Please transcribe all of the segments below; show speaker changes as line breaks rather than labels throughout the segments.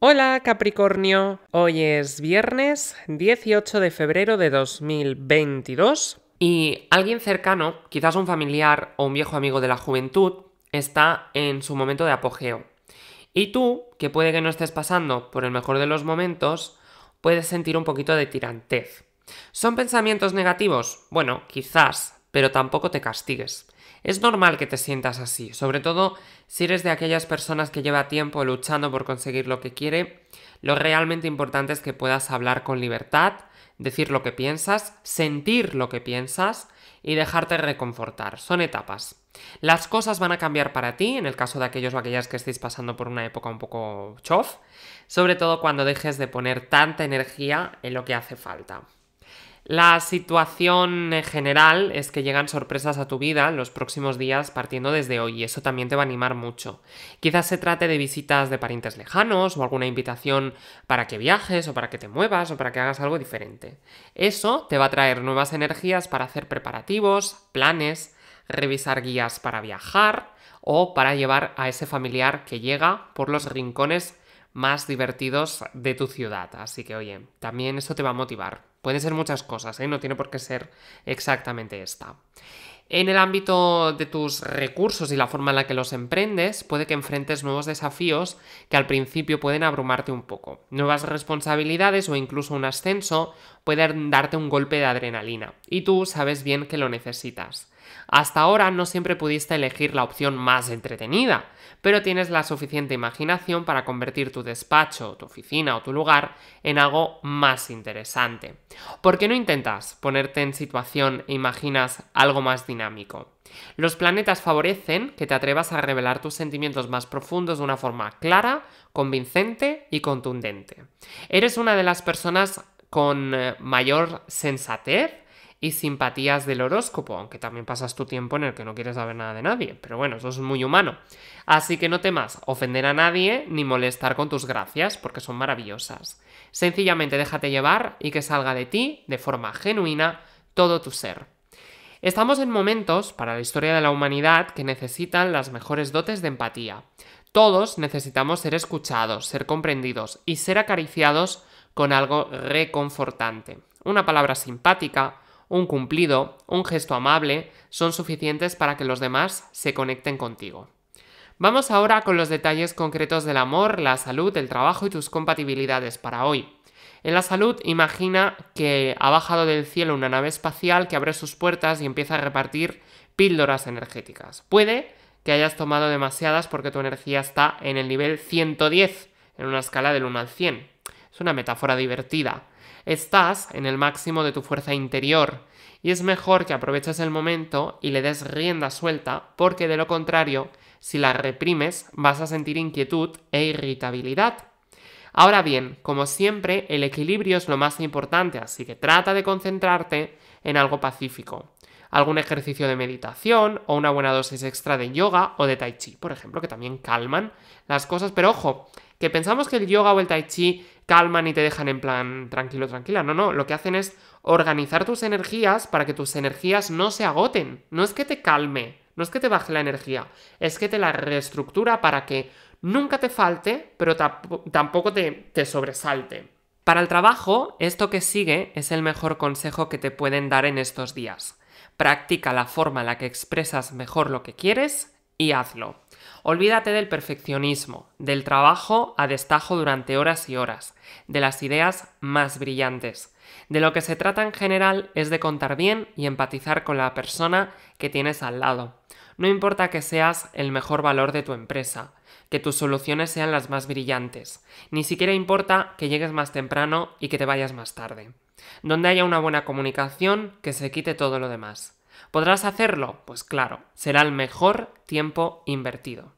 Hola Capricornio, hoy es viernes 18 de febrero de 2022 y alguien cercano, quizás un familiar o un viejo amigo de la juventud, está en su momento de apogeo. Y tú, que puede que no estés pasando por el mejor de los momentos, puedes sentir un poquito de tirantez. ¿Son pensamientos negativos? Bueno, quizás, pero tampoco te castigues. Es normal que te sientas así, sobre todo si eres de aquellas personas que lleva tiempo luchando por conseguir lo que quiere. Lo realmente importante es que puedas hablar con libertad, decir lo que piensas, sentir lo que piensas y dejarte reconfortar. Son etapas. Las cosas van a cambiar para ti, en el caso de aquellos o aquellas que estéis pasando por una época un poco chof, sobre todo cuando dejes de poner tanta energía en lo que hace falta. La situación general es que llegan sorpresas a tu vida los próximos días partiendo desde hoy y eso también te va a animar mucho. Quizás se trate de visitas de parientes lejanos o alguna invitación para que viajes o para que te muevas o para que hagas algo diferente. Eso te va a traer nuevas energías para hacer preparativos, planes, revisar guías para viajar o para llevar a ese familiar que llega por los rincones más divertidos de tu ciudad. Así que oye, también eso te va a motivar pueden ser muchas cosas, ¿eh? no tiene por qué ser exactamente esta. En el ámbito de tus recursos y la forma en la que los emprendes, puede que enfrentes nuevos desafíos que al principio pueden abrumarte un poco. Nuevas responsabilidades o incluso un ascenso pueden darte un golpe de adrenalina, y tú sabes bien que lo necesitas. Hasta ahora no siempre pudiste elegir la opción más entretenida, pero tienes la suficiente imaginación para convertir tu despacho, tu oficina o tu lugar en algo más interesante. ¿Por qué no intentas ponerte en situación e imaginas algo más dinámico? Los planetas favorecen que te atrevas a revelar tus sentimientos más profundos de una forma clara, convincente y contundente. Eres una de las personas con eh, mayor sensatez y simpatías del horóscopo, aunque también pasas tu tiempo en el que no quieres saber nada de nadie, pero bueno, eso es muy humano. Así que no temas ofender a nadie ni molestar con tus gracias, porque son maravillosas. Sencillamente déjate llevar y que salga de ti, de forma genuina, todo tu ser. Estamos en momentos para la historia de la humanidad que necesitan las mejores dotes de empatía. Todos necesitamos ser escuchados, ser comprendidos y ser acariciados con algo reconfortante. Una palabra simpática, un cumplido, un gesto amable, son suficientes para que los demás se conecten contigo. Vamos ahora con los detalles concretos del amor, la salud, el trabajo y tus compatibilidades para hoy. En la salud, imagina que ha bajado del cielo una nave espacial que abre sus puertas y empieza a repartir píldoras energéticas. Puede que hayas tomado demasiadas porque tu energía está en el nivel 110, en una escala del 1 al 100 es una metáfora divertida. Estás en el máximo de tu fuerza interior y es mejor que aproveches el momento y le des rienda suelta porque de lo contrario, si la reprimes vas a sentir inquietud e irritabilidad. Ahora bien, como siempre, el equilibrio es lo más importante, así que trata de concentrarte en algo pacífico. Algún ejercicio de meditación o una buena dosis extra de yoga o de tai chi, por ejemplo, que también calman las cosas. Pero ojo, que pensamos que el yoga o el tai chi calman y te dejan en plan tranquilo, tranquila. No, no, lo que hacen es organizar tus energías para que tus energías no se agoten. No es que te calme, no es que te baje la energía, es que te la reestructura para que nunca te falte, pero tampoco te, te sobresalte. Para el trabajo, esto que sigue es el mejor consejo que te pueden dar en estos días. Practica la forma en la que expresas mejor lo que quieres y hazlo. Olvídate del perfeccionismo, del trabajo a destajo durante horas y horas, de las ideas más brillantes. De lo que se trata en general es de contar bien y empatizar con la persona que tienes al lado. No importa que seas el mejor valor de tu empresa, que tus soluciones sean las más brillantes, ni siquiera importa que llegues más temprano y que te vayas más tarde. Donde haya una buena comunicación, que se quite todo lo demás. ¿Podrás hacerlo? Pues claro, será el mejor tiempo invertido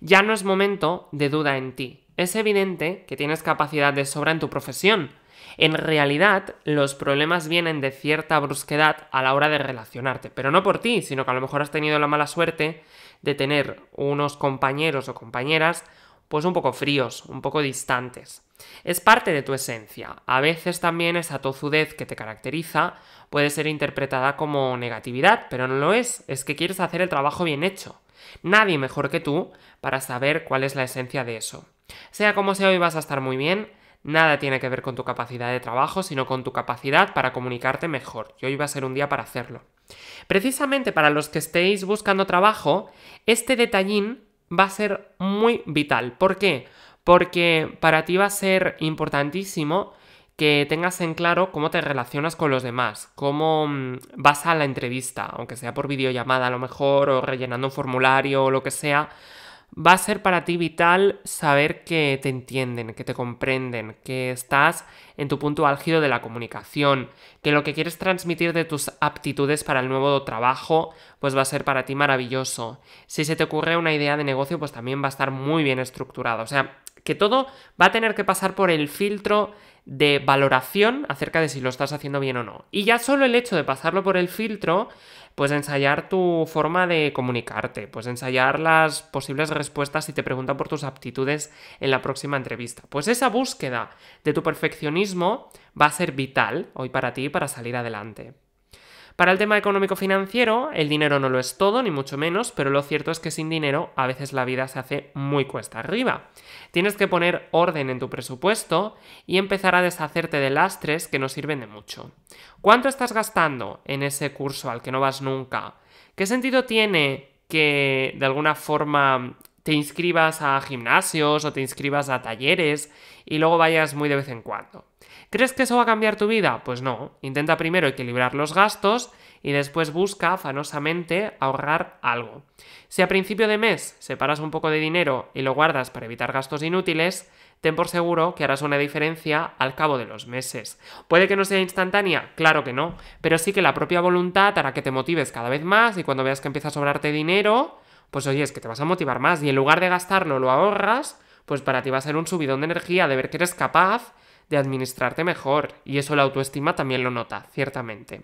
ya no es momento de duda en ti. Es evidente que tienes capacidad de sobra en tu profesión. En realidad, los problemas vienen de cierta brusquedad a la hora de relacionarte, pero no por ti, sino que a lo mejor has tenido la mala suerte de tener unos compañeros o compañeras pues un poco fríos, un poco distantes. Es parte de tu esencia. A veces también esa tozudez que te caracteriza puede ser interpretada como negatividad, pero no lo es, es que quieres hacer el trabajo bien hecho. Nadie mejor que tú para saber cuál es la esencia de eso. Sea como sea, hoy vas a estar muy bien. Nada tiene que ver con tu capacidad de trabajo, sino con tu capacidad para comunicarte mejor. Y hoy va a ser un día para hacerlo. Precisamente para los que estéis buscando trabajo, este detallín va a ser muy vital. ¿Por qué? Porque para ti va a ser importantísimo que tengas en claro cómo te relacionas con los demás, cómo mm, vas a la entrevista, aunque sea por videollamada a lo mejor, o rellenando un formulario o lo que sea, va a ser para ti vital saber que te entienden, que te comprenden, que estás en tu punto álgido de la comunicación, que lo que quieres transmitir de tus aptitudes para el nuevo trabajo, pues va a ser para ti maravilloso. Si se te ocurre una idea de negocio, pues también va a estar muy bien estructurado. O sea, que todo va a tener que pasar por el filtro de valoración acerca de si lo estás haciendo bien o no. Y ya solo el hecho de pasarlo por el filtro, pues ensayar tu forma de comunicarte, pues ensayar las posibles respuestas si te preguntan por tus aptitudes en la próxima entrevista. Pues esa búsqueda de tu perfeccionismo va a ser vital hoy para ti para salir adelante. Para el tema económico-financiero, el dinero no lo es todo, ni mucho menos, pero lo cierto es que sin dinero a veces la vida se hace muy cuesta arriba. Tienes que poner orden en tu presupuesto y empezar a deshacerte de lastres que no sirven de mucho. ¿Cuánto estás gastando en ese curso al que no vas nunca? ¿Qué sentido tiene que de alguna forma te inscribas a gimnasios o te inscribas a talleres y luego vayas muy de vez en cuando. ¿Crees que eso va a cambiar tu vida? Pues no. Intenta primero equilibrar los gastos y después busca afanosamente ahorrar algo. Si a principio de mes separas un poco de dinero y lo guardas para evitar gastos inútiles, ten por seguro que harás una diferencia al cabo de los meses. ¿Puede que no sea instantánea? Claro que no, pero sí que la propia voluntad hará que te motives cada vez más y cuando veas que empieza a sobrarte dinero, pues oye, es que te vas a motivar más y en lugar de gastarlo lo ahorras, pues para ti va a ser un subidón de energía de ver que eres capaz de administrarte mejor, y eso la autoestima también lo nota, ciertamente.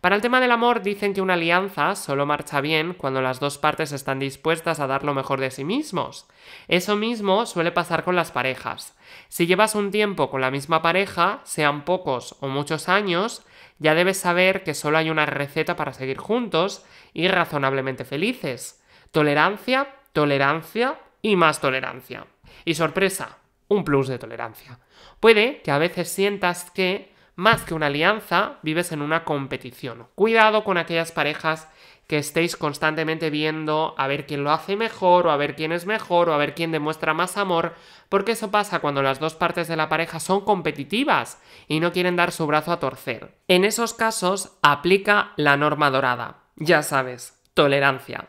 Para el tema del amor dicen que una alianza solo marcha bien cuando las dos partes están dispuestas a dar lo mejor de sí mismos. Eso mismo suele pasar con las parejas. Si llevas un tiempo con la misma pareja, sean pocos o muchos años, ya debes saber que solo hay una receta para seguir juntos y razonablemente felices. Tolerancia, tolerancia y más tolerancia. Y sorpresa, un plus de tolerancia. Puede que a veces sientas que, más que una alianza, vives en una competición. Cuidado con aquellas parejas que estéis constantemente viendo a ver quién lo hace mejor o a ver quién es mejor o a ver quién demuestra más amor, porque eso pasa cuando las dos partes de la pareja son competitivas y no quieren dar su brazo a torcer. En esos casos aplica la norma dorada. Ya sabes, tolerancia.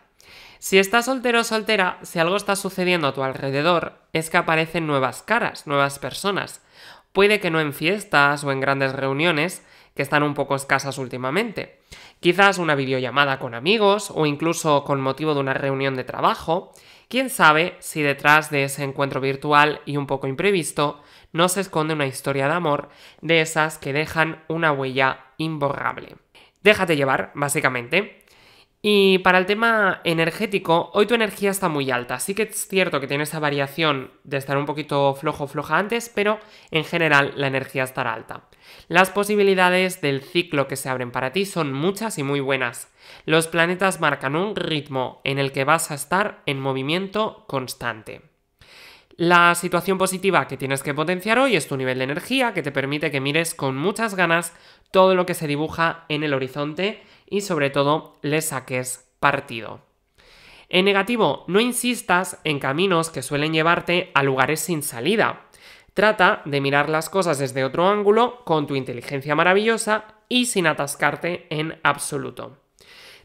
Si estás soltero o soltera, si algo está sucediendo a tu alrededor, es que aparecen nuevas caras, nuevas personas. Puede que no en fiestas o en grandes reuniones, que están un poco escasas últimamente. Quizás una videollamada con amigos o incluso con motivo de una reunión de trabajo. Quién sabe si detrás de ese encuentro virtual y un poco imprevisto no se esconde una historia de amor de esas que dejan una huella imborrable. Déjate llevar, básicamente. Y para el tema energético, hoy tu energía está muy alta. Sí que es cierto que tiene esa variación de estar un poquito flojo o floja antes, pero en general la energía estará alta. Las posibilidades del ciclo que se abren para ti son muchas y muy buenas. Los planetas marcan un ritmo en el que vas a estar en movimiento constante. La situación positiva que tienes que potenciar hoy es tu nivel de energía que te permite que mires con muchas ganas todo lo que se dibuja en el horizonte y sobre todo le saques partido. En negativo, no insistas en caminos que suelen llevarte a lugares sin salida. Trata de mirar las cosas desde otro ángulo con tu inteligencia maravillosa y sin atascarte en absoluto.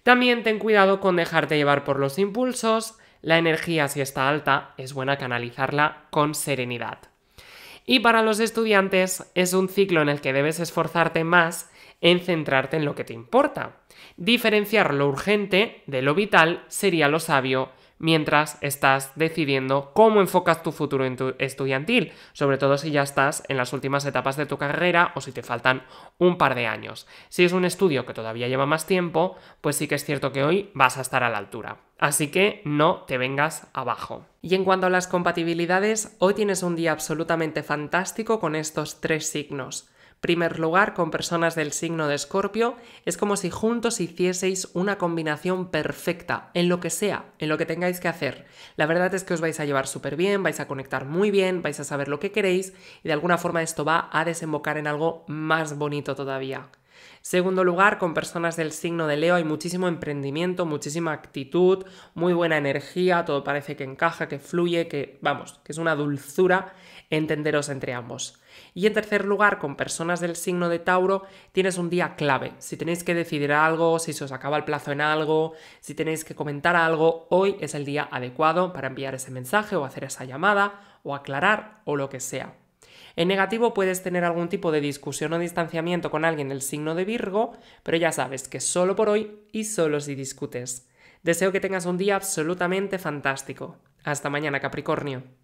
También ten cuidado con dejarte llevar por los impulsos, la energía si está alta es buena canalizarla con serenidad. Y para los estudiantes es un ciclo en el que debes esforzarte más en centrarte en lo que te importa. Diferenciar lo urgente de lo vital sería lo sabio mientras estás decidiendo cómo enfocas tu futuro en tu estudiantil, sobre todo si ya estás en las últimas etapas de tu carrera o si te faltan un par de años. Si es un estudio que todavía lleva más tiempo, pues sí que es cierto que hoy vas a estar a la altura. Así que no te vengas abajo. Y en cuanto a las compatibilidades, hoy tienes un día absolutamente fantástico con estos tres signos. Primer lugar, con personas del signo de Escorpio, es como si juntos hicieseis una combinación perfecta en lo que sea, en lo que tengáis que hacer. La verdad es que os vais a llevar súper bien, vais a conectar muy bien, vais a saber lo que queréis y de alguna forma esto va a desembocar en algo más bonito todavía. Segundo lugar, con personas del signo de Leo hay muchísimo emprendimiento, muchísima actitud, muy buena energía, todo parece que encaja, que fluye, que vamos, que es una dulzura entenderos entre ambos. Y en tercer lugar, con personas del signo de Tauro, tienes un día clave. Si tenéis que decidir algo, si se os acaba el plazo en algo, si tenéis que comentar algo, hoy es el día adecuado para enviar ese mensaje o hacer esa llamada o aclarar o lo que sea. En negativo puedes tener algún tipo de discusión o distanciamiento con alguien del signo de Virgo, pero ya sabes que solo por hoy y solo si discutes. Deseo que tengas un día absolutamente fantástico. Hasta mañana, Capricornio.